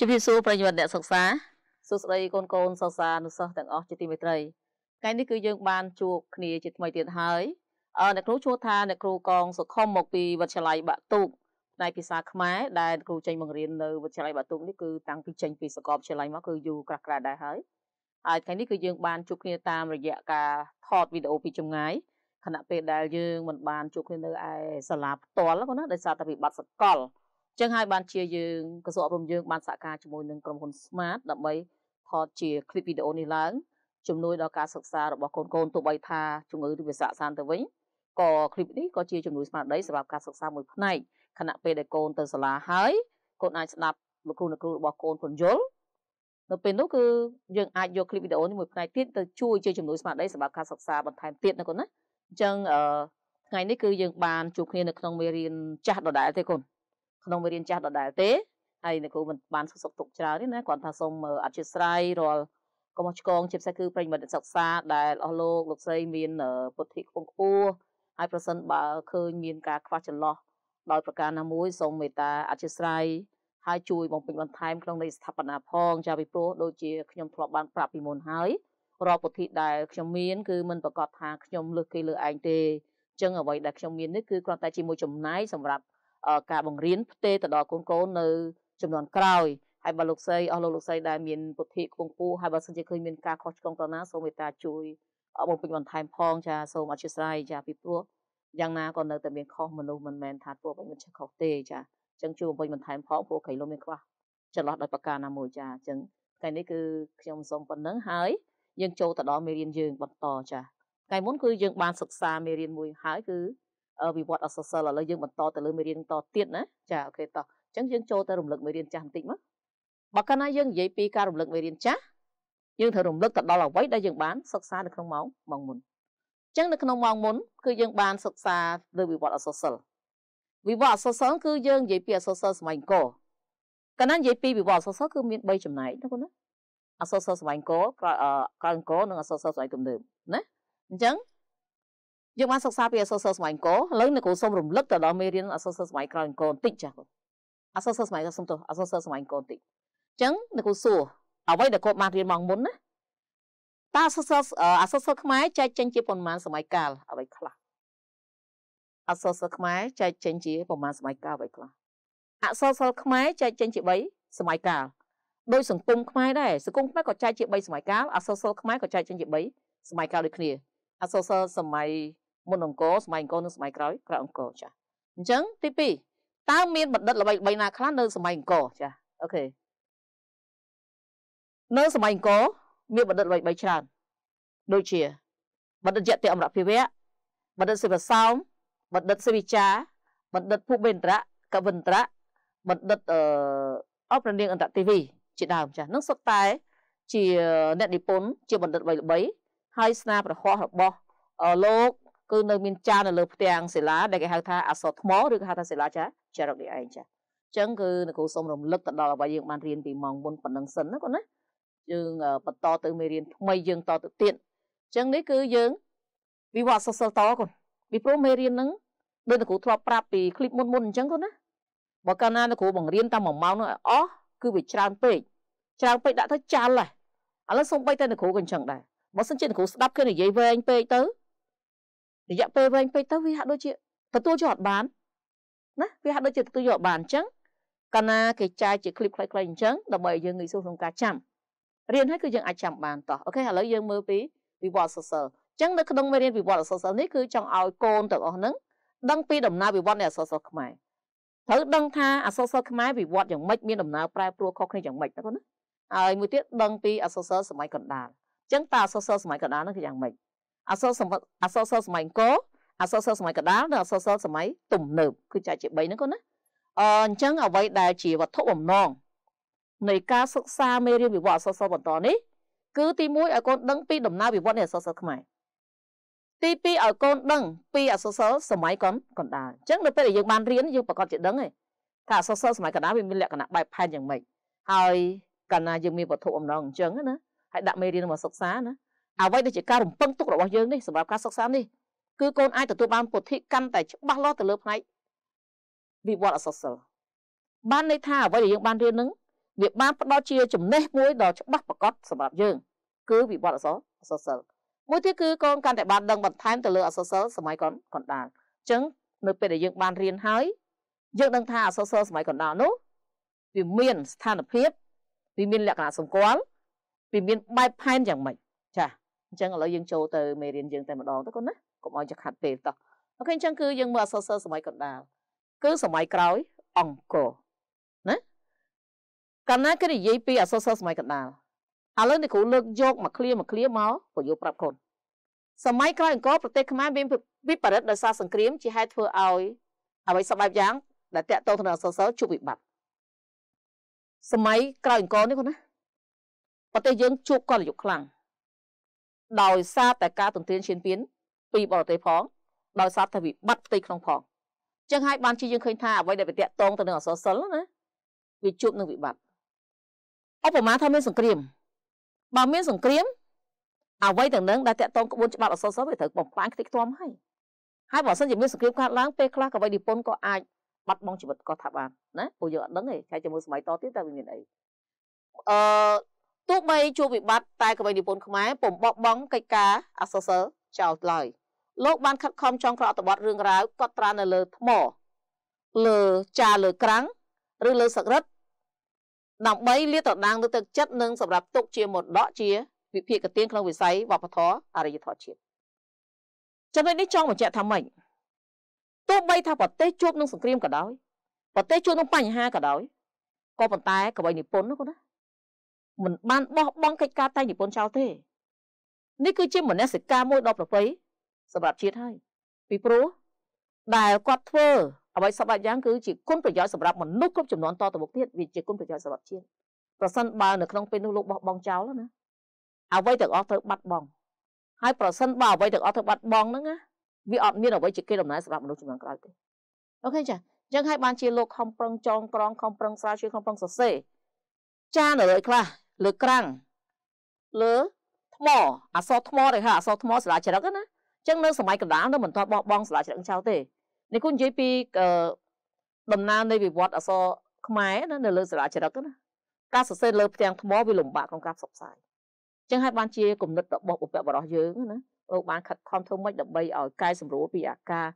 ជម្រាបសួរប្រិយមិត្តអ្នកសិក្សាសួស្តីកូនកូនសិស្សានុសិស្សទាំងអស់ជាទីមេត្រីថ្ងៃនេះគឺយើង បានជួបគ្នាជាថ្មីទៀតហើយអរអ្នកគ្រូឈ្មោះថាអ្នកគ្រូកងសុខុមមកពីវិទ្យាល័យបាក់ទូកផ្នែកភាសាខ្មែរដែលគ្រូចេញបង្រៀននៅវិទ្យាល័យបាក់ទូកនេះគឺតាំងពីចេញពីសាកលវិទ្យាល័យមកគឺយូរក្រាស់ក្រាស់ដែរហើយហើយថ្ងៃនេះគឺយើងបានជួបគ្នាតាមរយៈការថតវីដេអូពីចម្ងាយខណៈពេលដែលយើងមិនបានជួបគ្នានៅឯសាលាផ្ទាល់ហ្នឹងណាដោយសារតែវិបត្តិសកលចឹងហើយបានជាយើងក្រសួងអប់រំយើងបានសហការជាមួយនឹងក្រុមហ៊ុន Smart ដើម្បីថតជា clip video នេះឡើងជំនួយដល់ការសិក្សារបស់កូនកូនទោះបី ថាជំងឺឬវាសាសានទៅវិញក៏ clip នេះក៏ជាជំនួយស្មារតីសម្រាប់ការសិក្សាមួយផ្នែកខណៈពេលដែលកូនទៅសាលាហើយកូនអាចស្ដាប់លោកគ្រូអ្នកគ្រូរបស់កូនពន្យល់នៅពេលនោះគឺយើងអាចយក clip វីដេអូនេះមួយផ្នែកទៀតទៅជួយជាជំនួយស្មារតីសម្រាប់ការសិក្សាបន្ថែមទៀតណាកូនណាអញ្ចឹងអឺថ្ងៃនេះគឺយើងបានជួបគ្នានៅក្នុងមេរៀនចាស់ដដែលទេកូនក្នុងមេរៀនចាស់ដដែលទេហើយអ្នកគ្រូមិនបានសុខសុខទុកច្រើនទេណាគ្រាន់ថាសូមអធិស្ឋានរាល់កុំឆ្កង ជាពិសេសគឺប្រិយមិត្តសិក្សាដែលអស់លោកលោកស្រីមានពុទ្ធិខ្ពង់ខ្ពស់ហើយប្រសិនបើឃើញមានការខ្វះចន្លោះដោយប្រការណាមួយសូមមេត្តាអធិស្ឋានហើយជួយបំពេញបន្ថែមក្នុងន័យស្ថាបនាផងចាពីព្រោះដូចជាខ្ញុំធ្លាប់បានប្រាប់ពីមុនហើយរាល់ពុទ្ធិដែលខ្ញុំមានគឺមិនប្រកាសថាខ្ញុំលើសគេលើឯងទេអញ្ចឹងអ្វីដែលខ្ញុំមាននេះគឺគ្រាន់តែជាមួយចំណាយសម្រាប់ការបង្រៀនផ្ទេទៅដល់កូនកូននៅ ចំនួនក្រោយ ហើយបើលោកស្រីអស់លោកលោកស្រីដែលមានពុទ្ធិខ្ពង់ពូហើយបើសិនជាឃើញមានការខុសឆ្គងតណាសូមមេត្តាជួយបំពេញបន្ថែមផង ចា សូមអធិស្ឋានចាពីព្រោះយ៉ាងណាក៏នៅតែមានខុសមនុស្សមិនមែនថាពួកវិញមិនចេះខុសទេចាអញ្ចឹងជួយបំពេញបន្ថែមផងពួកក្រៃលោកមានខ្វះចន្លោះដោយប្រការណាមួយចាអញ្ចឹងថ្ងៃនេះគឺខ្ញុំសូមប៉ុណ្ណឹងហើយយើងចូលទៅដល់មេរៀនយើងបន្តចាថ្ងៃមុនគឺយើងបានសិក្សាមេរៀនមួយហើយគឺវិវត្តអសសលឥឡូវយើងបន្តទៅលើមេរៀនតទៀតណាចាអូខេតោះអញ្ចឹងយើងចូលទៅរំលឹកមេរៀនចាស់បន្តិចមកបើកាលណាយើងនិយាយពីការរំលឹកមេរៀនចាស់យើងត្រូវរំលឹកទៅដល់អ្វីដែលយើង បានសិក្សានៅក្នុងម៉ោងម៉ោងមុនអញ្ចឹងនៅក្នុងម៉ោងមុនគឺយើងបានសិក្សាលើវិវត្តអសសលវិវត្តអសសលគឺយើងនិយាយពីអសសលសម័យអង្គរកាលណានិយាយពីវិវត្តអសសលគឺមាន3ចំណែកណាគុណណាអសសលសម័យអង្គរក្រោយអង្គរនិង អសសលសម័យទំនើបណាអញ្ចឹងយើងបានសិក្សាពីអសរសិស្សសម័យអង្គរឥឡូវនៅគ្រូសូមរំលឹកទៅដល់មេរៀនអសរសិស្សសម័យក្រោយអង្គរបន្តិចចាស់អសរសិស្សសម័យសូមទោសអសរសិស្សសម័យអង្គរបន្តិចអញ្ចឹងនៅគ្រូសួរអ្វីដែលគាត់បានរៀនមកមុនណាតើអសរសិស្សអសរសិស្សខ្មែរចែកចេញជាប៉ុន្មានសម័យកាលអ្វីខ្លះអសរសិស្សខ្មែរចែកចេញជាប៉ុន្មាន សម័យកាលអ្វីខ្លះអសរសិស្សខ្មែរចែកចេញជា3សម័យកាលដោយសង្គមខ្មែរដែរសង្គមខ្មែរក៏ចែកជា3សម័យកាលអសរសិស្សខ្មែរក៏ចែកចេញជា3សម័យកាលដូចគ្នាអសរសិស្សសម័យមុនអង្គរសម័យអង្គរនិងសម័យក្រោយក្រោយអង្គរចាអញ្ចឹងទី2តើមានបណ្ឌិតល្បីៗណាខ្លះនៅសម័យអង្គរចាអូខេនៅសម័យអង្គរមានបណ្ឌិតអ្វីៗច្រើនដូចជាបណ្ឌិតយតិអមរភិវៈបណ្ឌិតសិវសោមបណ្ឌិតសិវិចាបណ្ឌិតភូបេន្ទ្រៈកវិន្ទ្រៈបណ្ឌិតអអប្រនាងអន្តទេវីជាដើមចាស់នឹងសុទ្ធតែ ជាអ្នកនិពន្ធជាបណ្ឌិតអ្វីៗហើយស្នា ប្រហោះរបស់លោកគឺនៅមានចាននៅលើផ្ទាំងសិលាដែលគេហៅថាអសរថ្មឬក៏ហៅថាសិលាចាចារឹកនេះឯងចាអញ្ចឹងគឺលោកគ្រូសូមរំលឹកទៅដល់អ្វីយើងបានរៀនពីម៉ោងមុនប៉ុណ្ណឹងសិនណាគាត់ណាយើងបន្តទៅមេរៀនថ្មីយើងតទៅទៀតអញ្ចឹងនេះគឺយើងវិវត្តសិស្សសិលតគាត់ពីព្រោះមេរៀនហ្នឹងដូចលោកគ្រូធ្លាប់ប្រាប់ពីคลิปមុនមុនអញ្ចឹងគាត់ណាបើកាលណាលោកគ្រូបង្រៀនតាមមួយម៉ោងនោះអស់គឺវាច្រើនពេកច្រើនពេកដាក់ទៅចាល់ហើយឥឡូវសូម្បីតែលោកគ្រូក៏អញ្ចឹងដែរបើសិនជាលោកគ្រូស្ដាប់គេនិយាយវែងពេកទៅរយៈពេលវែងពេកទៅវាហាក់ដូចជាទទួលយកអត់បានណាវាហាក់ដូចជាទទួលយកអត់បានអញ្ចឹងកាលណាគេចាយជាคลิปខ្លីៗអញ្ចឹងដើម្បីឲ្យយើងងាយស្រួលក្នុងការចាំរៀនហើយគឺយើងអាចចាំបានតោះអូខេឥឡូវយើងមើលពីវិវត្តសរសើរអញ្ចឹងនៅក្នុងមេរៀនវិវត្តសរសើរនេះគឺចង់ឲ្យកូនទាំងអស់ហ្នឹងដឹងពីដំណើរវិវត្តនៃអសរសិល្ប៍ខ្មែរត្រូវដឹងថាអសរសិល្ប៍ខ្មែរវិវត្តយ៉ាងម៉េចមានដំណើរប្រែប្រួលខុសគ្នាយ៉ាងម៉េចណាបងណាហើយមួយទៀតដឹងពីអសរសិល្ប៍សម័យកណ្ដាលអញ្ចឹងតើអសរសិល្ប៍សម័យកណ្ដាលហ្នឹងគឺយ៉ាងម៉េចអសរសម្បត្តិអសរសិល្ប៍សម័យអង្គរអសរសិល្ប៍សម័យកដាលនិងអសរសិល្ប៍សម័យទំនើបគឺចែកជា3ហ្នឹងកូនណាអញ្ចឹងអ្វីដែលជាវត្ថុបំណងនៃការសិក្សាមេរៀនវិវត្តអសរសិល្ប៍បន្តនេះ គឺទី1ឲ្យកូនដឹងពីដំណើរវិវត្តនៃអសរសិល្ប៍ខ្មែរទី2ឲ្យកូន ដឹង ពីអសរសិល្ប៍សម័យកុនកណ្ដាលអញ្ចឹងនៅពេលដែលយើងបានរៀនយើងប្រកបជា ដឹងឯងថាអសរសិល្ប៍សម័យកណ្ដាលវាមានលក្ខណៈបែបផែនយ៉ាងម៉េចហើយកណ្ណាយើងមានវត្ថុអំណងអញ្ចឹងណាហើយដាក់មេរៀនមកសិក្សាណាអ្វីដែលជាការរំពឹងទុករបស់យើងនេះសម្រាប់ការសិក្សានេះគឺកូនអាចទទួលបានពុទ្ធិកាន់តែច្បាស់លាស់ទៅលើផ្នែកវិវត្តអសរសិល្ប៍បានន័យថាអ្វីដែលយើងបានរៀននឹងវាបានផ្ដល់ជាចំណេះមួយដ៏ច្បាស់ប្រកបសម្រាប់យើង គឺវិវត្តអសរអសរសិល្ប៍មួយទៀតគឺកូនកាន់តែបានដឹងបន្ថែមទៅលើអសរសិល្ប៍សម័យកណ្កណ្ដាលអញ្ចឹងនៅពេលដែលយើងបានរៀនហើយ យើងដឹងថាអសរសិល្ប៍សម័យកណ្ដាលនោះវាមានស្ថានភាពវាមានលក្ខណៈសម្គាល់វាមានបែបផែនយ៉ាងម៉េចចា៎អញ្ចឹងឥឡូវយើងចូលទៅមេរៀនយើងតែម្ដងទៅកូនណាកុំឲ្យចខាត់ពេលតោះអូខេអញ្ចឹងគឺយើងមើលអសសសម័យកណ្ដាលគឺសម័យក្រោយអង្គរណាកាលណាគេនិយាយពីអសសសម័យកណ្ដាលឥឡូវនេះគ្រូលើកយកមកឃ្លាមកឃ្លាមកពន្យល់ប្រាប់ខ្លួនសម័យក្រោយអង្គរប្រទេសខ្មែរមានវិបរិតដោយសារសង្គ្រាមជាហេតុធ្វើឲ្យ អ្វីសពបែបយ៉ាង ដែលតាក់ទងទៅនឹងអសសជួបវិបត្តិសម័យក្រោយអង្គរនេះគាត់ណាប្រទេសយើងជួបគាត់លយុខ្លាំងដោយសារតែការទន្ទ្រានឈានពានពីបរទេសផងដោយសារតែវិបត្តិផ្ទៃក្នុងផងចឹងហើយបានជាយើងឃើញថាអ្វីដែលបតាក់តងទៅនឹងអសរសិលណាវាជួបនឹងវិបត្តិឧបមាថាមានសង្គ្រាមបើមានសង្គ្រាមអ្វីទាំងនឹងដែលតាក់តងក្បួនច្បាប់អសរសិលវាត្រូវបំផ្លាញខ្ទេចខ្ទាំហើយហើយបើសិនជាមានសង្គ្រាមកើតឡើងពេលខ្លះក៏វ័យនិពន្ធក៏អាចបាត់បង់ជីវិតក៏ថាបានណាពួកយើងអត់ដឹងទេតែជាមួយសម័យតទៀតតើវាមានអីអឺទោះបីជួបវិបត្តិតែក្បីនិពន្ធខ្មែរពុំបោះបង់កិច្ចការអសសើរចោលឡើយលោកបានខិតខំចងក្រងអត្ថបទរឿងរ៉ាវកត់ត្រានៅលើថ្មលើចាលើក្រាំងឬលើសក្រិតដើម្បីលាតត្រដាងទៅទឹកចិត្តនិងសម្រាប់ទុកជាមរតកជាវិភាកទានក្នុងវិស័យវប្បធម៌អរិយធម៌ជាតិចំណុចនេះចង់បញ្ជាក់ថាម៉េចទោះបីថាប្រទេសជួបនឹងសង្គ្រាមក៏ដោយប្រទេសជួបនឹងបញ្ហាក៏ដោយក៏ប៉ុន្តែក្បីនិពន្ធនោះគាត់ណាមិនបានបោះបង់កិច្ចការតែនិពន្ធចោល ទេនេះគឺជាមនសិការមួយដ៏ប្រពៃសម្រាប់ជាតិហើយពីព្រោះដែលគាត់ធ្វើអ្វីសពយ៉ាងគឺជាគុណប្រយោជន៍សម្រាប់មនុស្សគ្រប់ចំនួនតទៅមុខទៀតវាជាគុណប្រយោជន៍សម្រាប់ជាតិប្រសិនបើនៅក្នុងពេលនោះលោកបោះបង់ចោលណាអ្វីទាំងអស់ត្រូវបាត់បង់ហើយប្រសិនបើអ្វីទាំងអស់ត្រូវបាត់បង់ហ្នឹងណាវាអត់មានអ្វីជាគេដំណើរសម្រាប់មនុស្សចំនួនក្រោយទេអូខេចាអញ្ចឹងហើយបានជាលោកខំប្រឹងចងក្រងខំប្រឹងស្រាវជ្រាវខំប្រឹងសរសេរចានៅលើខ្លះលើក្រាំងលើថ្មអសរថ្មដែលហៅអសរថ្មសាលាជ្រឹកណាអញ្ចឹងនៅ សម័យកណ្ដាលនៅមិនទាន់បោះបង់សាលាជ្រឹកចោលទេនេះគុណនិយាយពីដំណើរនៃវិវត្តអសរខ្មែរណានៅលើសាលាជ្រឹកណាការសរសេរលើផ្ទាំងថ្មវាលំបាកក្នុងការផ្សព្វផ្សាយអញ្ចឹងហើយបានជាគំនិតរបស់បុព្វបុរសយើងណាលោកបានខិតខំធ្វើម៉េចដើម្បីឲ្យកែសម្រួលពីអាការ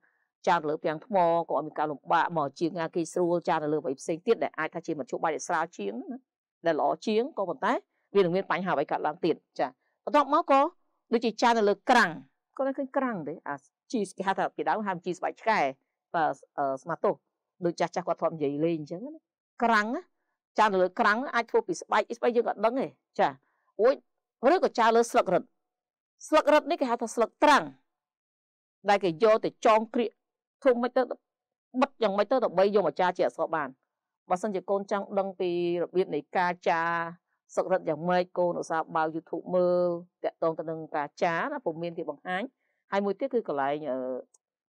ចានលើផ្ទាំងថ្មកុំឲ្យមានការលំបាកមកជាងការគេស្រួលចានលើអ្វីផ្សេងទៀតដែលអាចថាជាមធ្យោបាយដែលស្រាលជាងណាដែលល្អជាងក៏ប៉ុន្តែវានឹងមានបញ្ហាអ្វីកើតឡើងទៀតចាបន្ទាប់មកក៏ដូចជាចាននៅលើ ក្រាំងក៏ឃើញក្រាំងទេអាជីគេហៅថាពីដើមហៅជីស្បែកឆ្កែបាទស្មាតោដូចចាស់ចាស់គាត់ធ្លាប់និយាយលេងអញ្ចឹងណាក្រាំងចាននៅលើក្រាំងអាចធ្វើពីស្បែកស្បែកយើងក៏ដឹងទេចាអូយឬក៏ចាលើស្លឹករឹតស្លឹករឹតនេះគេហៅថាស្លឹកត្រាំងដែលគេយកទៅចងគ្រាកធ្វើមិនទៅបិទយ៉ាងម៉េចទៅដើម្បីយកមកចាជាអសរបានបើសិនជាកូនចង់ដឹងពីរបៀបនៃការចាសុខរិទ្ធយ៉ាងម៉េចកូនឧស្សាហ៍បើក YouTube មើលតាក់ទងទៅនឹងការចាណាពុំមានគេបង្ហាញហើយមួយទៀតគឺកន្លែង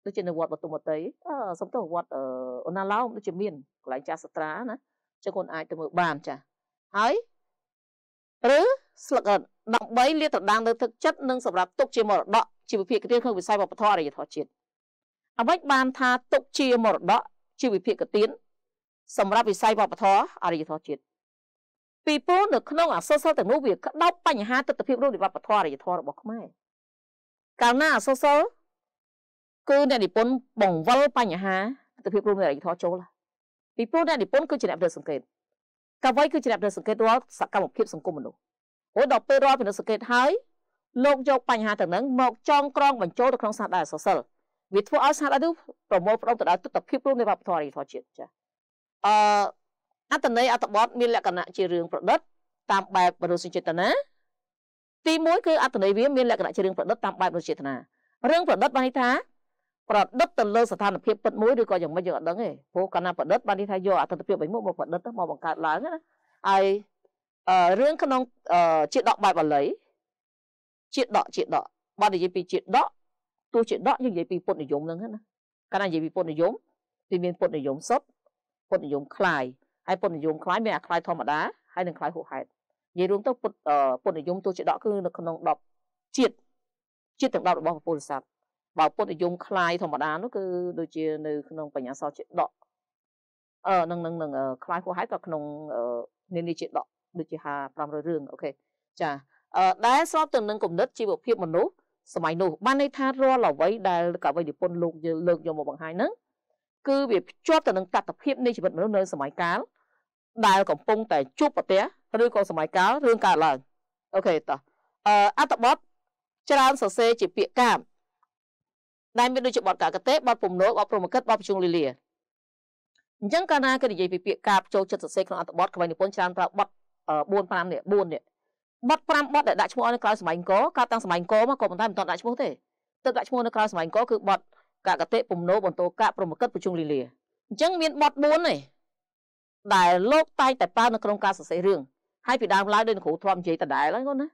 ដូចជានៅវត្តបទុមតីអឺសំទោសវត្តអូណាឡោមដូចជាមានកន្លែងចាស់សត្រាណាចឹងកូនអាចទៅមើលបានចាហើយឬស្លឹកដើម្បីលាតត្រដាងលើទឹកចិត្តនិងសម្រាប់ទុកជាមរតកជីវភាពគ្រាក្នុងវិស័យវប្បធម៌អរិយធម៌ជាតិអ្វីបាន ថាទុកជាមរតកជីវភាពកទៀនសម្រាប់វិស័យវប្បធម៌អរិយធម៌ជាតិពីព្រោះនៅក្នុងអសរសិល្ប៍ទាំងនោះវាក្តោបបញ្ហាទស្សនវិជ្ជារបស់វប្បធម៌អរិយធម៌របស់ខ្មែរកាលណាអសរសិល្ប៍គឺអ្នកនិពន្ធបង្វិលបញ្ហាទស្សនវិជ្ជារបស់អរិយធម៌ចូលពីព្រោះអ្នកនិពន្ធគឺជាអ្នកប្រសង្កេតកវីគឺជាអ្នកប្រសង្កេតរាល់សកម្មភាពសង្គមមនុស្សអូដល់ពេលរាល់ពិនិត្យសង្កេតហើយលោកយកបញ្ហាទាំងនឹងមកចងក្រងបញ្ចូលទៅក្នុងសាស្ត្រដែរអសរសិល្ប៍វាធ្វើឲ្យសាស្ត្រដែរប្រមូលផ្ដុំទៅដល់ទស្សនវិជ្ជារបស់វប្បធម៌អរិយធម៌ជាតិចា៎អអត្តន័យអត្តបទមានលក្ខណៈជារឿងប្រឌិតតាមបែបមនោសញ្ចេតនាទី1គឺអត្តន័យវាមានលក្ខណៈជារឿងប្រឌិតតាមបែបមនោសញ្ចេតនារឿងប្រឌិតបានន័យថាប្រឌិតទៅលើស្ថានភាពពិតមួយឬក៏យ៉ាងម៉េចយើងអត់ដឹងទេព្រោះកាលណាប្រឌិតបានន័យថាយកអត្តនភាពឲ្យមកមកប្រឌិតទៅមកបង្កើតឡើងណាហើយរឿងក្នុងជាដកបែបបាលីជាដកជាដកបើនិយាយពីជាដកទោះជាដកយើងនិយាយពីពុទ្ធនិយមហ្នឹងណាកាលណានិយាយពីពុទ្ធនិយមវាមានពុទ្ធនិយមសុទ្ធពុទ្ធនិយមคล้ายហើយពុទ្ធនិយមคล้ายមានអាคล้ายធម្មតាហើយនិងคล้ายហួសហេតុនិយាយរួមទៅពុទ្ធពុទ្ធនិយមទោះជាដកគឺនៅក្នុង10ជាតិជាតិទាំង10របស់ពុទ្ធសាសនាបើ ពុទ្ធនិយមคล้ายធម្មតានោះគឺដូចជានៅក្នុងបញ្ញាសរជាដកអឺនឹងនឹងនឹងคล้ายហួសហេតុក៏ក្នុង នានាជាដកដូចជាហា500រឿងអូខេចាអឺដែលស្របទៅនឹងគំនិតជីវភាពមនុស្សសម័យនោះបានន័យថារាល់អ្វីដែលកវីនិពន្ធលោកយើងលើកយកមកបង្ហាញហ្នឹងគឺវាភ្ជាប់ទៅនឹងតត្តភាពនៃជីវិតមនុស្សនៅសម័យកាលដែលកំពុងតែជួបប្រទះឬក៏សម័យកាលរឿងកើតឡើងអូខេតោះអឺអត្តបទច្រើនសរសេរជាពាក្យកាមដែលមានដូចជាបទកាកទេសបទពំនោកបទប្រមកិតបទប្រជុំលីលាអញ្ចឹងកាលណាគេនិយាយពីពាក្យកាបចូលចិត្តសរសេរក្នុងអត្តបទក្បាច់និពន្ធច្រើនប្រើបទ4 5នេះ4នេះបទ5បទដែលដាក់ឈ្មោះនៅក្រៅសម័យអង្គរកើតតាំងសម័យអង្គរមកក៏ប៉ុន្តែមិនទាន់ដាក់ឈ្មោះទេទឹកដាក់ឈ្មោះនៅក្រៅសម័យអង្គរគឺបទ4កកតិពំណោបន្តោកៈប្រមកិតប្រជុំលីលាអញ្ចឹងមានបទ4ទេដែលលោកតែងតែប្រើនៅក្នុងការសរសេររឿងហើយពីដើមឡើយដោយលោកគ្រូធ្លាប់និយាយដដែលហ្នឹងណា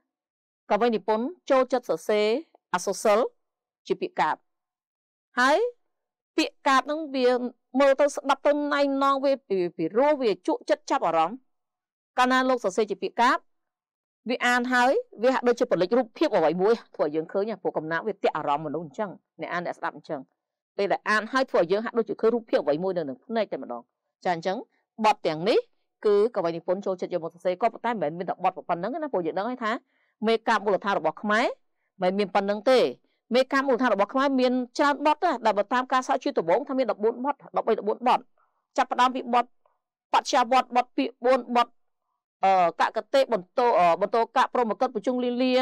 កវីនិពន្ធចូលចិត្តសរសេរអសុសិលជាពាក្យកាបហើយពាក្យកាបហ្នឹងវាមើលទៅស្ដាប់ទៅណៃណងវាពីរោះវាជក់ចិត្តចាប់អារម្មណ៍កាលណាលោកសរសេរជាពាក្យកាបវាអានហើយវាហាក់ដូចជាពលិចរូបភាពអ្វីមួយធ្វើឲ្យយើងឃើញព្រោះកំណាក់វាទាក់អារម្មណ៍មនុស្សអញ្ចឹងអ្នកអានអ្នកស្ដាប់អញ្ចឹងពេលដែលអានហើយធ្វើឲ្យយើងហាក់ដូចជាឃើញរូបភាពអ្វីមួយនៅនឹងភ្នែកតែម្ដងចាអញ្ចឹងបទទាំងនេះគឺកវីនិពន្ធចូលចិត្តយកមកសរសេរក៏ប៉ុន្តែមិនមែនមានតែបទប៉ុណ្្នឹងណាព្រោះយើងដឹងហើយថាមេកាមូលដ្ឋានរបស់ខ្មែរមិនមានប៉ុណ្្នឹងទេមេកាមូលដ្ឋានរបស់ខ្មែរមានច្រើនបទណាដែលបើតាមការសោកជាដំបងថាមាន14បទ13 14បទចាប់ផ្ដើមពីបទបច្ចាវត្តបទពាក្យ4បទអកកតេបន្តោបន្តោកៈប្រមកតបញ្ជុងលីលា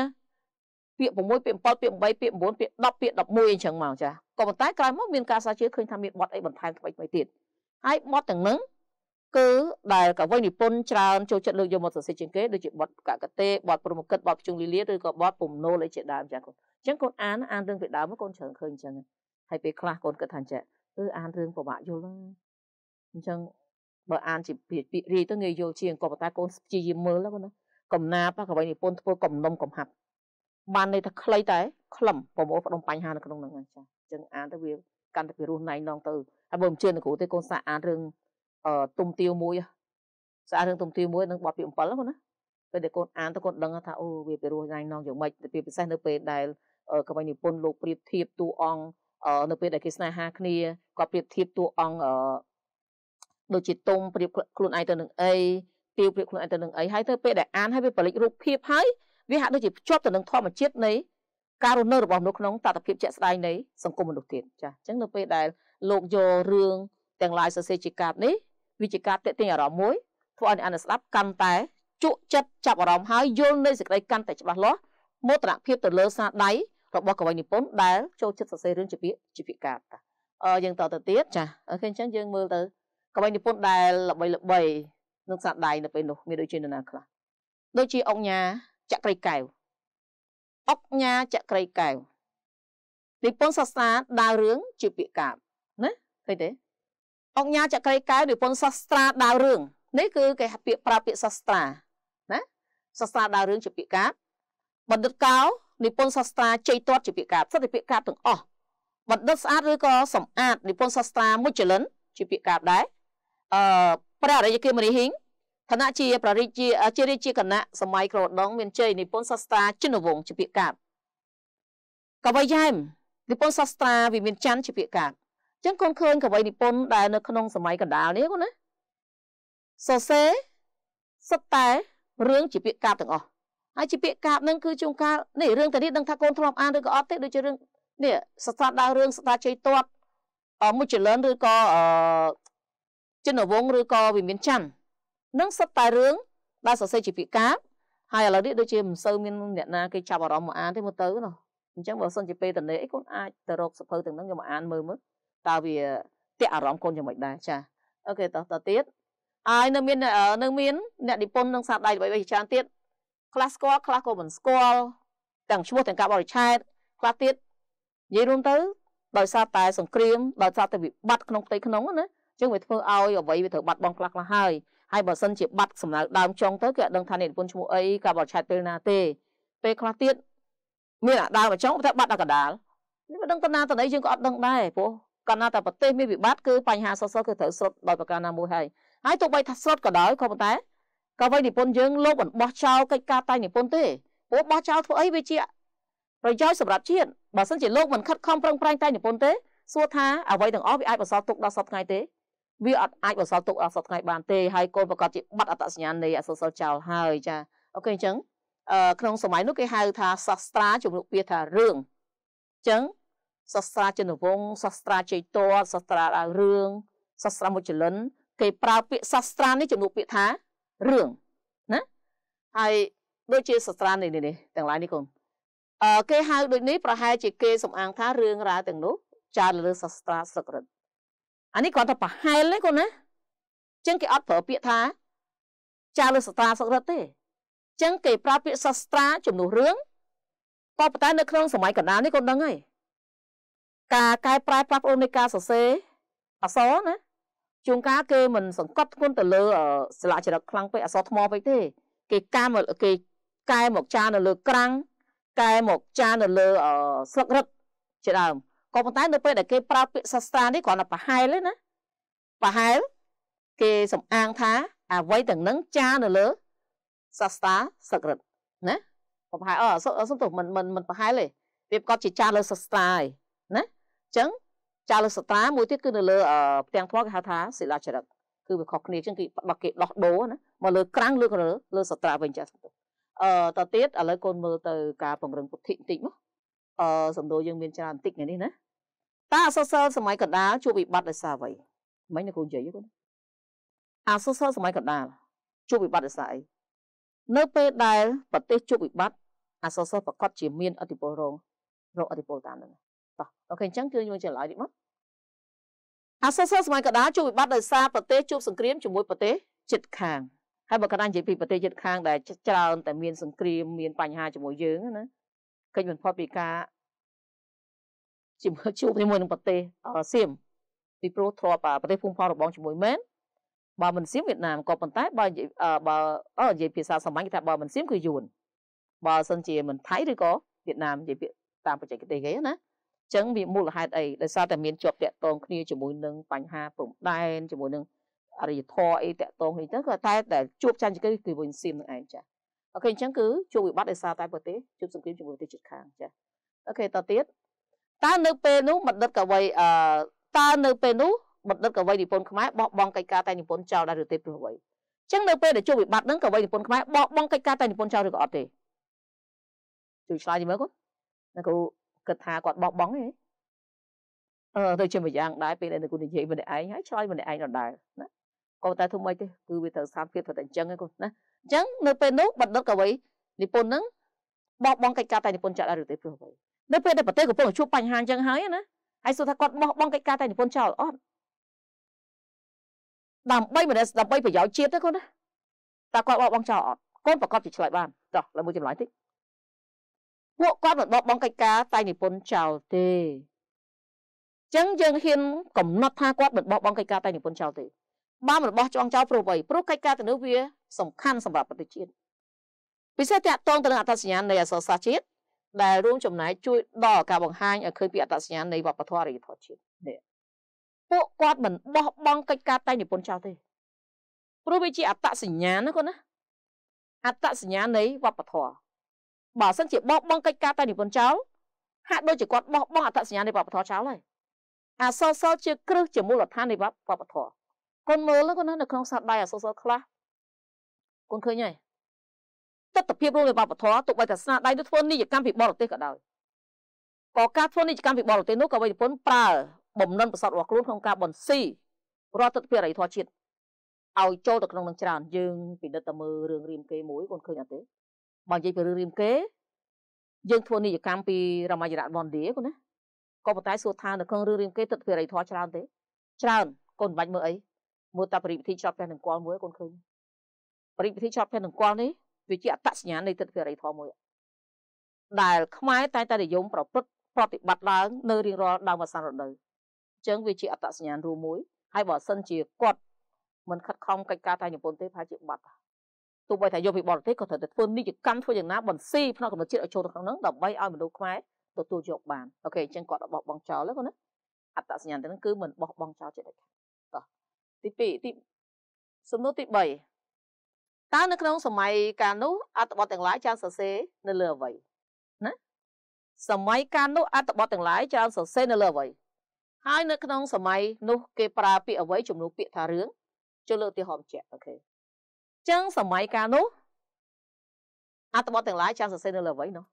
ពាក្យ6ពាក្យ7ពាក្យ8ពាក្យ9ពាក្យ10ពាក្យ11អញ្ចឹងមកចាក៏ប៉ុន្តែក្រោយមកមានការសាជាឃើញថាមានបទអីបន្ថែមថ្មីថ្មីទៀតហើយបទទាំងនោះគឺដែលកវីនិពន្ធច្រើនចូលចិត្តលើកយកមកសរសេរជាងគេដូចជាបទកកតេបទប្រមកិតបទភ្ជុងលីលាឬក៏បទពំនូលអីជាដើមចាកូនអញ្ចឹងកូនអានអានរឿងពីដើមកូនច្រើនឃើញអញ្ចឹងហើយពេលខ្លះកូនគិតថាចាគឺអានរឿងពិបាកយល់អញ្ចឹងបើអានជាពាក្យពាក្យរីទៅងាយយល់ជាងក៏ប៉ុន្តែកូនព្យាយាមមើលណាកូនណាកំណាបកវីនិពន្ធធ្វើកំនុំកំហាប់បានន័យថាខ្លីតែខ្លឹមប្រមូលផ្ដុំបញ្ហានៅក្នុងហ្នឹងចាចឹងអានទៅវាកាន់តែពីរស់ណៃនងទៅហើយបើមិនជឿអ្នកគ្រូទេកូនសាអានរឿងអឺទុំទាវមួយសាអានរឿងទុំទាវមួយនឹងបទពី7ហ្នឹងណាពេលដែលកូនអានទៅកូនដឹងថាអូវាពីរស់ណៃនងយ៉ាងម៉េចពីពិសេសនៅពេលដែលកវិនិពន្ធលោកប្រៀបធៀបតួអង្គនៅពេលដែលគេស្នេហាគ្នាគាត់ប្រៀបធៀបតួអង្គដូចជាទុំប្រៀបខ្លួនឯងទៅនឹងអីទាវប្រៀបខ្លួនឯងទៅនឹងអីហើយទៅពេលដែលអានហើយវាបលិចរូបភាពហើយវាហាក់ដូចជាភ្ជាប់ទៅនឹងធម្មជាតិនៃការរស់នៅរបស់មនុស្សក្នុងតថភាពជាក់ស្ដែងនៃសង្គមមនុស្សទៀតចាអញ្ចឹងនៅពេលដែលលោកយករឿងទាំង lain សរសេរជាកាតនេះវាជាការតេទៀងអារម្មណ៍មួយធ្វើឲ្យអ្នកអានស្ដាប់កាន់តែជក់ចិត្តចាប់អារម្មណ៍ហើយយល់នៃសេចក្តីកាន់តែច្បាស់លាស់មោទនភាពទៅលើស្នាដៃរបស់កវីនិពន្ធដែលចូលចិត្តសរសេររឿងជាពាក្យជាពាក្យកាតតាអឺយើងតទៅទៀតចាអូខេអញ្ចឹងយើងមើលទៅកវីនិពន្ធដែលល្បីល្បីនឹងស្នាដៃនៅពេលនោះមានដូចជានរណាខ្លះដូចជាអង្គញាចក្រីកែវអុកញ៉ាចក្រីកែវនិពន្ធសាសនាដើររឿងជាពាក្យកាព្យណាឃើញទេអុកញ៉ាចក្រីកែវនិពន្ធសាស្ត្រាដើររឿងនេះគឺគេពាក្យប្រើពាក្យសាស្ត្រាណាសាស្ត្រាដើររឿងជាពាក្យកាព្យបណ្ឌិតកៅនិពន្ធសាស្ត្រាជ័យទាត់ជាពាក្យកាព្យសិទ្ធិពាក្យកាព្យទាំងអស់បណ្ឌិតស្អាតឬក៏សម្អាត និពន្ធសាស្ត្រាមួយចលិនជាពាក្យកាព្យដែរអឺព្រះរាជគិមរីហ៊ីងឋានៈជាប្ររិជាជារាជាគណៈសម័យក្រដង មានជ័យនិពន្ធសាស្ត្រាជិនវងជាពាក្យកាត់កវីយ៉ែមនិពន្ធសាស្ត្រាវិមានច័ន្ទជាពាក្យកាត់អញ្ចឹងកូនឃើញកវីនិពន្ធដែលនៅក្នុងសម័យកណ្ដាលនេះកូនណាសរសេរសុទ្ធតែរឿងជាពាក្យកាព្យទាំងអស់ហើយជាពាក្យកាព្យនឹងគឺជួនកាលនេះរឿងតានេះដឹងថាកូនធ្លាប់អានឬក៏អត់ទេដូចជារឿងនេះសាស្ត្រាដើររឿងសាស្ត្រាជ័យទាត់មួយចលនឬក៏ចិនវងឬក៏វិមានច័ន្ទនឹងសិតតែរឿងដែលសរសេរជាពាក្យកាព្យហើយឥឡូវនេះដូចជាមិនសូវមានអ្នកណាគេចាប់អារម្មណ៍មកអានទេមើលទៅណាអញ្ចឹងបើសិនជាពេលតនេអីកូនអាចទៅរកសភៅទាំងហ្នឹងយកមកអានមើលមើលតើវាតាក់អារម្មណ៍កូនយ៉ាងម៉េចដែរចាអូខេតោះតទៀតហើយនៅមាននៅមានអ្នកនិពន្ធនឹងសាស្ត្រដៃល្បីៗច្រើនទៀតខ្លះស្គាល់ខ្លះក៏មិនស្គាល់ទាំងឈ្មោះទាំងការបរិឆេទខ្លះទៀតនិយាយរួមទៅដោយសារតែសង្គ្រាមដោយសារតែវិបត្តិក្នុងផ្ទៃក្នុងណាជាងវាធ្វើឲ្យអ្វីវាត្រូវបាត់បង់ខ្លះខ្លះហើយហើយបើសិនជាបាត់សំណៅដើមចុងទៅគេអត់ដឹងថាអ្នកនិពន្ធឈ្មោះអីការបោះឆាតពេលណាទេពេលខ្លះទៀតមានអាដើមចុងតែបាត់ដល់កដាលនេះមិនដឹងទៅណាទៅណីយើងក៏អត់ដឹងដែរព្រោះកាលណាតែប្រទេសមានវិបត្តិគឺបញ្ហាសសរគឺត្រូវស្រុតដោយប្រការណាមួយហើយហើយទោះបីថាស្រុតក៏ដោយក៏ប៉ុន្តែក៏វ័យនិពន្ធយើងលោកមិនបោះចោលកិច្ចការតែនិពន្ធទេព្រោះបោះចោលធ្វើអីវាជាប្រយោជន៍សម្រាប់ជាតិបើសិនជាលោកមិនខិតខំប្រឹងប្រែងតែនិពន្ធទេសួរថាអ្វីទាំងអស់វាអាចបន្សល់ទុកដល់សពថ្ងៃទេវាអត់អាចបន្សល់ទុកអសថ្ងៃបានទេហើយកូនប្រកាសជាបាត់អត្តសញ្ញាណនៃអសសចោលហើយចាអូខេអញ្ចឹងក្នុងសម័យនោះគេហៅថាសាស្ត្រា ជំនុកពាក្យថារឿងអញ្ចឹងសាស្ត្រាចិនវងសាស្ត្រាជ័យតរសាស្ត្រាដៅរឿងសាស្ត្រាមុជលិន គេប្រើពាក្យសាស្ត្រានេះជំនុកពាក្យថារឿងណាហើយដូចជាសាស្ត្រានេះនេះទាំងឡាយនេះកូនអឺគេហៅដូចនេះប្រហែលជាគេសំអាងថារឿងរ៉ាវទាំងនោះចារលើសាស្ត្រាស្លឹករត់អានេះគាត់ថាប្រហែលទេគាត់ណាចឹងគេអត់ប្រើពាក្យថា ចាលើសត្រាសុក្រិតទេចឹងគេប្រើពាក្យសាស្ត្រាជំនួសរឿងក៏ប៉ុន្តែនៅក្នុងសម័យកណ្ដាលនេះគាត់ដឹងហើយការកែប្រែប្រាស់ប្អូននៃការសរសេរអសរណាជួនកាលគេមិនសង្កត់ធ្ងន់ទៅលើសិលាចារឹកខ្លាំងពេកអសរថ្មពេកទេ គេកាមគេកែមកចានៅលើក្រាំងកែមកចានៅលើស្លឹករឹតជាដើមក៏ប៉ុន្តែនៅពេលដែលគេប្រើពាក្យសាស្ត្រានេះគ្រាន់តែប្រហែលទេណាប្រហែលគេសំអាងថាអ្វីទាំងនឹងចានៅលើសាស្ត្រាសក្តិណាប្រហែលអសុសុំទោះមិនមិនមិនប្រហែលទេវាប្រកបជាចាលើសាស្ត្រាឯណាអញ្ចឹងចាលើសាស្ត្រាមួយទៀតគឺនៅលើផ្ទាំងធម៌គេហៅថាសិលាចារឹកគឺវាខុសគ្នាអញ្ចឹងគឺបើគេដោះដូរណាមកលើក្រាំងលើលើលើសាស្ត្រាវិញចាសុំទោះអឺតទៅទៀតឥឡូវកូនមើលទៅការពង្រឹងពុទ្ធិបន្តិចមកអឺសំដៅយើងមានច្រើនបន្តិចថ្ងៃនេះណាតើអសរសិល្ប៍សម័យកណ្ដាល ជួបវិបត្តិដោយសារអ្វីមិញនៅគូនិយាយគាត់អសរសិល្ប៍សម័យកណ្ដាលជួបវិបត្តិដោយសារអីនៅពេលដែលប្រទេសជួបវិបត្តិអសរសិល្ប៍ប្រកាសជាមានអធិពលរងរងអធិពលតាមនឹងតោះអូខេអញ្ចឹងគឺយើងចេះឡើយនេះមកអសរសិល្ប៍សម័យកណ្ដាលជួបវិបត្តិដោយសារប្រទេសជួបសង្គ្រាមជាមួយប្រទេសជិតខាងហើយបើកណ្ដាលនិយាយពីប្រទេសជិតខាងដែលច្រើនតែមានសង្គ្រាមមានបញ្ហាជាមួយយើងណាគេមិនផុតពីការជាមួយជួបជាមួយនឹងប្រទេសសៀមពីព្រោះធ្លាប់ប្រទេសភូមិផងរបងជាមួយមែនបើមិនសៀមវៀតណាមក៏ប៉ុន្តែបើបើអឺនិយាយភាសាសាមញ្ញគេថាបើមិនសៀមគឺយួនបើសិនជាមិនថៃឬក៏វៀតណាមនិយាយពាក្យតាមបច្ចេកទេសគេណាចឹងវាមូលហេតុអីដោយសារតែមានជាប់តាក់ទងគ្នាជាមួយនឹងបញ្ហាព្រំដែនជាមួយនឹងអរិយធម៌អីតាក់ទងនេះទៅក៏តែតែជួបចាញ់គេគឺវិញសៀមនឹងឯងចាអូខេអញ្ចឹងគឺជួបវិបត្តិដោយសារតែប្រទេសជួបសង្គ្រាមជាមួយប្រទេសជិតខាងចាអូខេតទៅទៀតតើនៅពេលនោះបណ្ឌិតកវីអឺតើនៅពេលនោះបណ្ឌិតកវីនិពន្ធខ្មែរបោះបង់កិច្ចការតែនិពន្ធចោលដែរឬទេព្រោះអ្វីអញ្ចឹងនៅពេលដែលជួបវិបត្តិហ្នឹងកវីនិពន្ធខ្មែរបោះបង់កិច្ចការតែនិពន្ធចោលឬក៏អត់ទេជួយឆ្លើយមើលគាត់នៅគ្រូគិតថាគាត់បោះបង់ទេអឺទៅជាម្យ៉ាងដែរពេលដែលនៅគ្រូនិយាយម្នាក់ឯងហើយឆ្លើយម្នាក់ឯងដដែលណាក៏តែធ្វើម៉េចទេគឺវាត្រូវសាមភាពទៅតែអញ្ចឹងហ្នឹងណាអញ្ចឹងនៅពេលនោះបណ្ឌិតកវីនិពន្ធហ្នឹងបោះបង់កិច្ចការតែនិពន្ធចាក់ដែរឬទេព្រោះអ្វីនៅពេលដែលប្រទេសកំពុងជួបបញ្ហាអញ្ចឹងហើយណាហើយសួរថាគាត់បោះបង់កិច្ចការតែនិពន្ធចោលអត់ដើម្បីមនស្សដើម្បីប្រយោជន៍ជាតិទេគាត់ណាតើគាត់បោះបង់ចោលអត់គាត់ប្រកបជាឆ្លើយបានតោះឡើយមួយចម្លើយតិចពួកគាត់មិនបោះបង់កិច្ចការតែនិពន្ធចោលទេចឹងយើងហ៊ានកំណត់ថាគាត់មិនបោះបង់កិច្ចការតែនិពន្ធចោលទេបានរបស់ចងចោលព្រោះអ្វីព្រោះកិច្ចការទៅនោះវាសំខាន់សម្រាប់ប្រទេសជាតិពិសេសតាក់ទងទៅនឹងអត្តសញ្ញាណនៃអសរសាស្ត្រជាតិដែលរួមចំណែកជួយដល់ការបង្ហាញឲ្យឃើញពីអត្តសញ្ញាណនៃវប្បធម៌អរិយធម៌ជាតិនេះពួកគាត់មិនបោះបង់កិច្ចការតែនិពន្ធចោលទេព្រោះវាជាអត្តសញ្ញាណណាគាត់ណាអត្តសញ្ញាណនៃវប្បធម៌បើសិនជាបោះបង់កិច្ចការតែនិពន្ធចោលហាក់ដូចជាគាត់បោះបង់អត្តសញ្ញាណនៃវប្បធម៌ចោលហើយអសសជា គ្រឹះជាមូលដ្ឋាននៃវប្បធម៌គុនមើលគាត់ណានៅក្នុងសាដដៃអសសខ្លះគុនឃើញហើយទស្សនវិជ្ជារបស់វប្បធម៌ទោះបីតែស្នាដៃនោះធ្វើនីយកម្មពីបរទេសក៏ដោយក៏ការធ្វើនីយកម្មពីបរទេសនោះក៏វេយពន្ធប្រើបំណិនប្រសពរបស់ខ្លួនក្នុងការបន្ស៊ីរាល់ទស្សនវិជ្ជាអរិយធម៌ជាតិឲ្យចូលទៅក្នុងនឹងច្រើនយើងពិនិត្យទៅមើលរឿងរៀមគេមួយកូនឃើញអត់ទេបើនិយាយពីរឿងរៀមគេយើងធ្វើនីយកម្មពីរមយរៈវណ្ឌាគាត់ណាក៏ប៉ុន្តែសួរថានៅក្នុងរឿងរៀមគេទស្សនវិជ្ជាអរិយធម៌ច្រើនទេច្រើនកូនមិនបាច់មើលអីមើលតែបរិវិធីឆ្លប់ផ្ទះនឹងគាល់មួយកូនឃើញបរិវិធីឆ្លប់ផ្ទះនឹងគាល់នេះវាជាអត្តសញ្ញាណនៃទិដ្ឋវិរិយធម៌មួយដែល ខ្មែរតែតែនិយម ប្រព្រឹត្តប្រតិបត្តិឡើងនៅរៀងរាល់ដើមវស្សារដូវអញ្ចឹងវាជាអត្តសញ្ញាណរួមមួយ ហើយបើសិនជាគាត់មិនខិតខំកិច្ចការតែនិពន្ធទេប្រហែលជាបាត់ទោះបីថាយកពីបរទេសក៏ត្រូវតែធ្វើនីតិកម្មធ្វើយ៉ាងណាបន្ស៊ីផ្នែកកំណត់ជាតិឲ្យចូលទៅក្នុងហ្នឹងដើម្បីឲ្យមនុស្សខ្មែរទទួលយកបានអូខេអញ្ចឹងគាត់បោះបង់ចោលហ្នឹងណាអត្តសញ្ញាណទាំងហ្នឹងគឺមិនបោះបង់ចោលជាដាច់ខាតតោះទី2ទីសំណួរទី3តើនៅក្នុងសម័យកាលនោះអត្ថបទទាំងឡាយច្រើនសរសេរនៅលើអ្វីណាសម័យកាលនោះអត្ថបទទាំងឡាយច្រើនសរសេរនៅលើអ្វីហើយនៅក្នុងសម័យនោះ គេ ប្រើពាក្យអ្វីជំនួសពាក្យថារឿងចូលលើឧទាហរណ៍ជាក់អូខេអញ្ចឹងសម័យកាលនោះអត្ថបទទាំងឡាយច្រើនសរសេរនៅលើអ្វីនោះ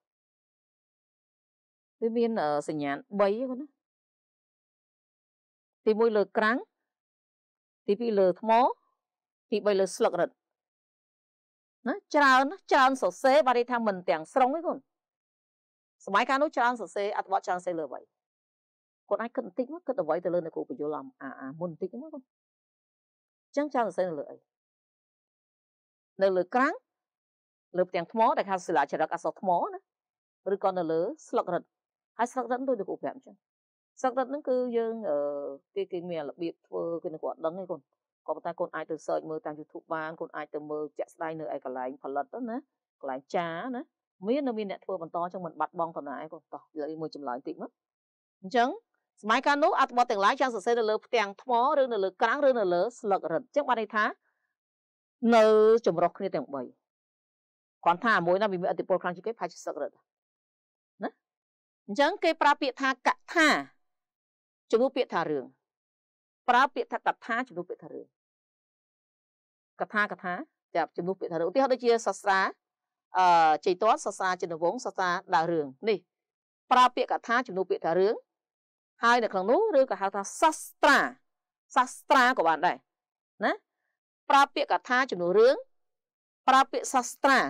វាមានសញ្ញាណ3ហ្នឹងណាទី1លើក្រាំងទី2លើថ្មទី3លើស្លឹករឹតណាច្រើនច្រើនសរសេរបានន័យថាមិនទាំងស្រុងទេគុណសម័យកាលនោះច្រើនសរសេរអត្ថបទច្រើនសេលើអ្វីគាត់អាចគិតបន្តិចមកគិតអ្វីទៅលើនៅគូបញ្យលអាអាមុនបន្តិចមកគុណអញ្ចឹងច្រើនសរសេរនៅលើអីនៅលើក្រាំងលើផ្ទាំងថ្មដែលខាសិលាចារឹកអសរថ្មណាឬក៏នៅលើស្លឹករឹតហើយស្លឹករឹតដូចលោកគ្រូប្រាប់អញ្ចឹងស្លឹករឹតហ្នឹងគឺយើងគេគេមានរបៀបធ្វើគេនឹងគាត់ដឹងឯងគុណក៏ប៉ុន្តែកូនអាចទៅ search មើលតាម YouTube បានកូនអាចទៅមើលជាក់ស្ដែងនៅឯកន្លែងផលិតទៅណាកន្លែងចាណាមាននៅមានអ្នកធ្វើបន្តចឹងមិនបាត់បង់តំណែងកូនតោះលើមួយចម្លើយតិចមកអញ្ចឹងសម័យកាលនោះអត្ថបទទាំងឡាយចាំសរសេរនៅលើផ្ទាំងថ្មឬនៅលើក្រាំងឬនៅលើស្លឹករឹតអញ្ចឹងបានន័យថានៅ ចម្រុះគ្នាទាំង3គ្រាន់ថាមួយណាវាមានអតិពលខ្លាំងជាងគេផាច់សឹករត់ណាអញ្ចឹងគេប្រើពាក្យថាកថាជំនួសពាក្យថារឿងប្រើពាក្យថាកថាជំនួសពាក្យថារឿងកថាកថាចាជំនួសពាក្យថារឿងឧទាហរណ៍ដូចជា សាស្ត្រាអឺចៃតតសាស្ត្រាចិនវងសាស្ត្រា ដើររឿងនេះប្រើពាក្យកថាជំនួសពាក្យថារឿងហើយនៅក្នុងនោះឬក៏ហៅថាសាស្ត្រាសាស្ត្រាក៏បានដែរណាប្រើពាក្យកថាជំនួសរឿងប្រើពាក្យសាស្ត្រាណា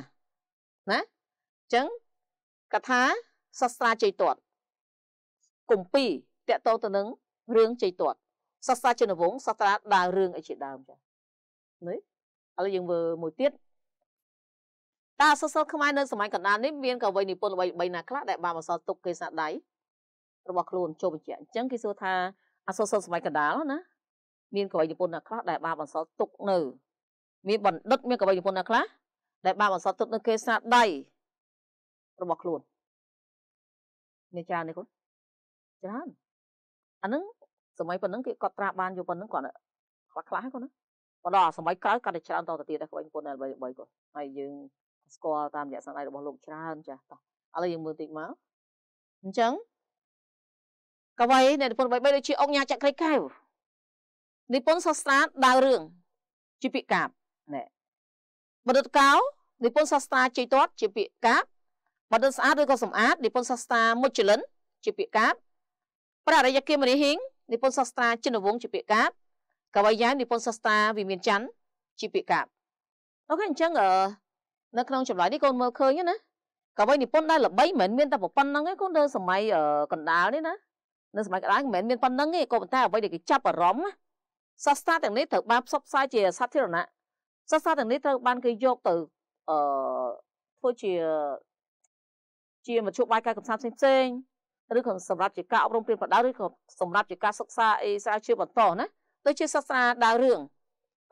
អញ្ចឹងកថាសាស្ត្រាចៃតតគម្ពីរតកតទៅនឹងរឿងចៃតតសាស្ត្រាចិនវងសាស្ត្រាដើររឿងអីជាដើមចានេះឥឡូវយើងមើលមួយទៀតតាសសរខ្មែរនៅសម័យកណ្ដាលនេះមានកវីនិពន្ធល្បីៗណាខ្លះ ដែលបានបន្សល់ទុកគេសាដៃរបស់ខ្លួនចូលបញ្ជាក់អញ្ចឹងគេសួរថាអសសរសម័យកណ្ដាលណាមានកវីនិពន្ធណាខ្លះ ដែលបានបន្សល់ទុកនៅមានបណ្ឌិតមានកវីនិពន្ធណាខ្លះដែលបានបន្សល់ទុកនៅគេសាដៃរបស់ខ្លួនមានច្រើនទេគុណច្រើនអាហ្នឹងសម័យប៉ុណ្ណឹងគេកត់ត្រាបានយកប៉ុណ្ណឹងគាត់ខ្លះខ្លះហ្នឹងណាមកដល់សម័យក្រោយកាន់តែច្រើនតទៅទៀតដែរក្បាញ់ពុន L33 គាត់ហើយយើងស្គាល់តាមរយៈស្នាដៃរបស់លោកច្រើនចាស់តោះឥឡូវយើងមើលតិចមកអញ្ចឹងកវីនៃនិពន្ធ33ដូចជាអង្គញាចក្រីកែវនិពន្ធសាស្ត្រាដៅរឿងជាពាក្យកាបណែបណ្ឌិតកៅនិពន្ធសាស្ត្រាជ័យទាត់ជាពាក្យកាបបណ្ឌិតស្អាតឬក៏សម្អាតនិពន្ធសាស្ត្រាមុជលិនជាពាក្យកាបព្រះរាជគិមនីហិងនិពន្ធសាស្ត្រាចិនវងជាពាក្យកាបកវីយ៉ាងនិពន្ធសាស្ត្រាវិមានច័ន្ទជាពាក្យកាព្យអូខេអញ្ចឹងនៅក្នុងចម្លើយនេះកូនមើលឃើញណាកវីនិពន្ធដែលល្បីមិនមានតែប៉ុណ្្នឹងទេកូននៅសម័យកណ្ដាលនេះណានៅសម័យកណ្ដាលមិនមានប៉ុណ្្នឹងទេក៏ប៉ុន្តែអ្វីដែលគេចាប់អារម្មណ៍សាស្ត្រាទាំងនេះត្រូវបានផ្សព្វផ្សាយជាសាធារណៈសាស្ត្រាទាំងនេះត្រូវបានគេយកទៅអឺធ្វើជាជាមជ្ឈបាយការកម្សាន្តផ្សេងផ្សេងឬក៏សម្រាប់ជាការអប់រំព្រៀនប្រដៅឬក៏សម្រាប់ជាការសិក្សាអីស្រាវជ្រាវបន្តណាដូចជាសាស្ត្រាដើររឿង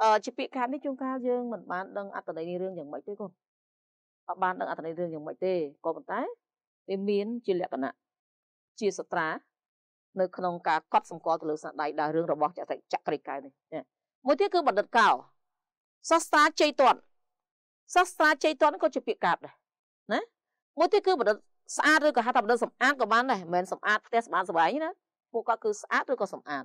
អឺជាពាក្យខាត់នេះជួនកាលយើងមិនបានដឹងអត្ថន័យនៃរឿងយ៉ាងម៉េចទេគាត់អត់បានដឹងអត្ថន័យរឿងយ៉ាងម៉េចទេក៏ប៉ុន្តែវាមានជាលក្ខណៈជាសាស្ត្រានៅក្នុងការកត់សម្គាល់ទៅលើស្នាដៃដើររឿងរបស់ចក្រិចក្រិកែនេះមួយទៀតគឺបណ្ឌិតកោសាស្ត្រាជ័យតន់សាស្ត្រាជ័យតន់ក៏ជាពាក្យកាត់ដែរណាមួយទៀតគឺបណ្ឌិតស្អាតឬក៏ហៅថាបណ្ឌិតសម្អាតក៏បានដែរមិនមែនសម្អាតផ្ទះសម្អាតសបាយណាពួកគាត់គឺស្អាតឬក៏សម្អាត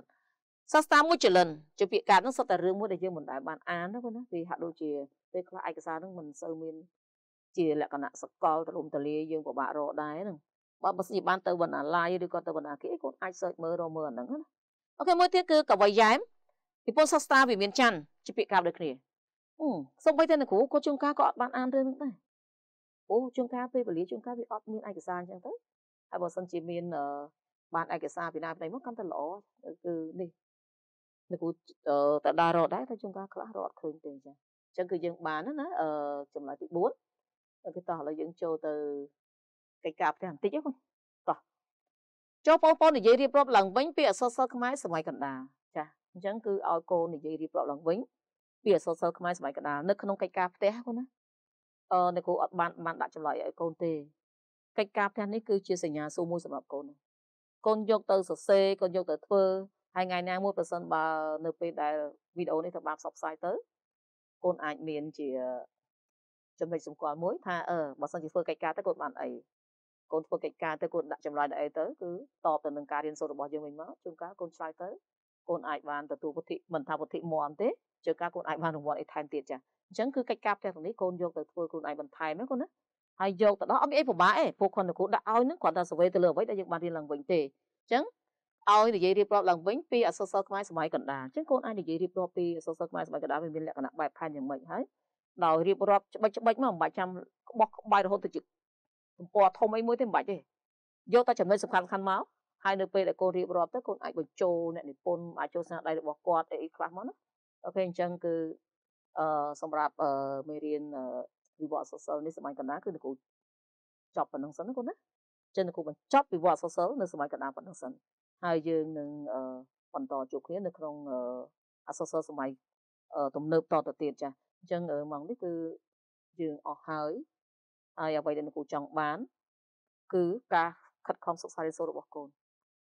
សាស្ត្រាមួយចលនជាពាក្យកាត់ហ្នឹងសុទ្ធតែរឿងមួយដែលយើងមិនដែលបានអានណាគាត់ណាវាហាក់ដូចជាពេលខ្លះឯកសារហ្នឹងមិនសូវមានជាលក្ខណៈសកលទ្រមទលាយើងពិបាករកដែរហ្នឹងបើបើសិនបានទៅបណ្ណាល័យឬក៏ទៅបណ្ណាគេគាត់អាច search មើលរកមើលអាហ្នឹងណាអូខេមួយទៀតគឺកវីយ៉ែមពីពុទ្ធសាស្ត្រាវិមានច័ន្ទជាពាក្យកាត់ដូចគ្នាអឺសូម្បីតែអ្នកគ្រូគាត់ជួនកាលក៏អត់បានអានរឿងហ្នឹងដែរអូជួនកាលពេលវេលាជួនកាលវាអត់មានឯកសារអញ្ចឹងទៅហើយបើសិនជាមាន បានឯកសារពីណាពីណីមកកាន់តែល្អគឺនេះលោកតដារត់ដែរតែជួនកាលខ្លះរត់ឃើញទេចាអញ្ចឹងគឺយើង បានណាអឺចំណុចទី4គឺតោះឥឡូវយើងចូលទៅកិច្ចការផ្ទះបន្តិចហ្នឹងតោះចូលបងប្អូននិយាយរៀបរាប់ឡើងវិញពីអសសខ្មែរសម័យកណ្ដាលចាអញ្ចឹងគឺឲ្យកូននិយាយរៀបរាប់ឡើងវិញពីអសសខ្មែរសម័យកណ្ដាលនៅក្នុងកិច្ចការផ្ទះហ្នឹងណាអឺអ្នកគ្រូអត់បានបានដាក់ចម្លើយឲ្យកូនទេកិច្ចការផ្ទះនេះគឺជាសញ្ញាសួរមួយសម្រាប់កូនកូនយក ទៅសរសេរកូនយកទៅធ្វើហើយថ្ងៃណាមួយប្រសិនបើនៅពេលដែលវីដេអូនេះត្រូវបានផ្សព្វផ្សាយទៅកូនអាចមានជាចំណុចសម្គាល់មួយថាអឺបើសិនជាធ្វើកិច្ចការទៅកូនបានអីកូនធ្វើកិច្ចការទៅកូនដាក់ចម្លើយដាក់អីទៅគឺតបទៅនឹងការរៀនសូត្ររបស់យើងវិញមកជួនកាលកូនឆ្លើយទៅកូនអាចបានទទួលពុទ្ធិមិនថាពុទ្ធិមមទេជួនកាលកូនអាចបានរង្វាន់អីថែមទៀតចាអញ្ចឹងគឺកិច្ចការផ្ទះទាំងនេះកូនយកទៅធ្វើខ្លួនឯងបន្ថែមណាកូនណាហើយយកទៅដល់អត់មានអីពិបាកទេពួកគាត់គ្រូដាក់ឲ្យនឹងគាត់ថាសវេទៅលើអ្វីដែលយើងបានរៀនឡើងវិញទេអញ្ចឹងឲ្យនិយាយរៀបរាប់ឡើងវិញពីអសរសិល្ប៍ខ្មែរសម័យកណ្ដាលអញ្ចឹងកូនអាចនិយាយរៀបរាប់ពីអសរសិល្ប៍ខ្មែរសម័យកណ្ដាលវាមានលក្ខណៈបែបផែនយ៉ាងម៉េចហើយដោយរៀបរាប់ច្បិចច្បិចមកមិនបាច់ចាំក្បោះក្បាយរហូតទៅជាទំព័រធំអីមួយទេមិនបាច់ទេយកតែចំណុចសំខាន់ៗមកហើយនៅពេលដែលកូនរៀបរាប់ទៅកូនអាចបញ្ចូលអ្នកនិពន្ធអាចចូលស្នាដៃរបស់គាត់អីអីខ្លះមកណាអូខេអញ្ចឹងគឺអឺសម្រាប់អឺមេរៀនវិវត្តសរសិលនេះសម័យកណ្ដាលគឺលោកគ្រូចប់ប៉ុណ្្នឹងសិនណាកូនណាចឹងលោកគ្រូបញ្ចប់វិវត្តសរសិលនៅសម័យកណ្ដាលប៉ុណ្្នឹងសិនហើយយើងនឹងបន្តជួបគ្នានៅក្នុងអសសសម័យទំនើបតទៅទៀតចាអញ្ចឹងម៉ោងនេះគឺយើងអស់ហើយហើយអ្វីដែលលោកគ្រូចង់បាន គឺការខិតខំសិក្សារៀនសូត្ររបស់កូន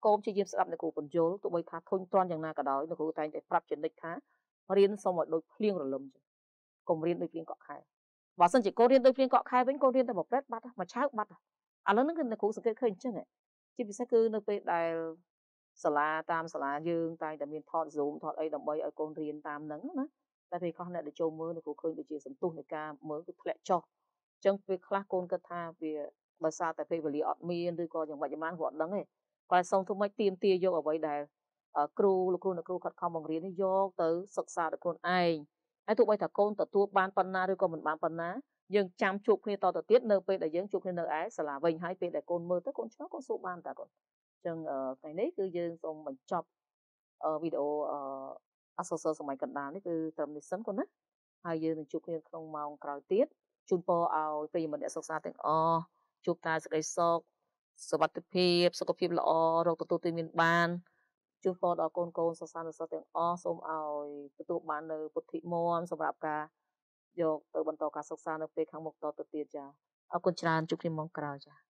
កូនជាយាមស្ដាប់លោកគ្រូបញ្យលទោះបីថាធុញទ្រាន់យ៉ាងណាក៏ដោយលោកគ្រូតែងតែប្រាប់ចនិចថារៀនសូមឲ្យដូចភ្លៀងរលឹមចាកុំរៀនដូចភ្លៀងកក់ខែបើសិនជាកូនរៀនដូចភ្លៀងកក់ខែវិញកូនរៀនតែមួយពេតបាត់មួយឆៅបាត់ឥឡូវហ្នឹងគឺលោកគ្រូសង្កេតឃើញអញ្ចឹងជាពិសេសគឺនៅពេលដែលសាលាតាមសាលាយើងតែងតែមានថត Zoom ថតអីដើម្បីឲ្យកូនរៀនតាមហ្នឹងណាតែពេលខ្លះអ្នកដែលចូលមើលគ្រូឃើញដូចជាសន្ទុះនៃការមើលគឺធ្លាក់ចុះអញ្ចឹងពេលខ្លះកូនគិតថាវាបើសារតែពេលវេលាអត់មានឬក៏យ៉ាងម៉េចយ៉ាងម៉ានគាត់ដឹងទេគាត់សូមធ្វើម៉េចទៀមទាយកអ្វីដែលគ្រូលោកគ្រូអ្នកគ្រូខិតខំបង្រៀននេះយកទៅសិក្សាដល់ខ្លួនឯងហើយទោះបីថាកូនទទួលបានប៉ុណ្ណាឬក៏មិនបានប៉ុណ្ណាយើងចាំជួបគ្នាតទៅទៀតនៅពេលដែលយើងជួបគ្នានៅឯសាលាវិញហើយពេលដែលកូនមើលទៅកូនឆ្ងល់កូនសួរបានតើកូនចឹងថ្ងៃនេះគឺយើងសូមបញ្ចប់វីដេអូអសសរសម័យកណ្ដាលនេះគឺត្រឹមនេះសិនគាត់ណាហើយយើងនឹងជួបគ្នាក្នុងម៉ោងក្រោយទៀតជូនពរឲ្យប្រិយមិត្តអ្នកសិក្សាទាំងអស់ជួបតែសេចក្តីសុខសុខភាពសុខភាពល្អរកទទួលទានមានបានជូនពរដល់កូនកូនសិស្សានុសិស្សទាំងអស់សូមឲ្យទទួលបាននៅពុទ្ធិមមសម្រាប់ការយកទៅបន្តការសិក្សានៅពេលខាងមុខតទៅទៀតចាអរគុណច្រើនជួបគ្នាម៉ោងក្រោយចា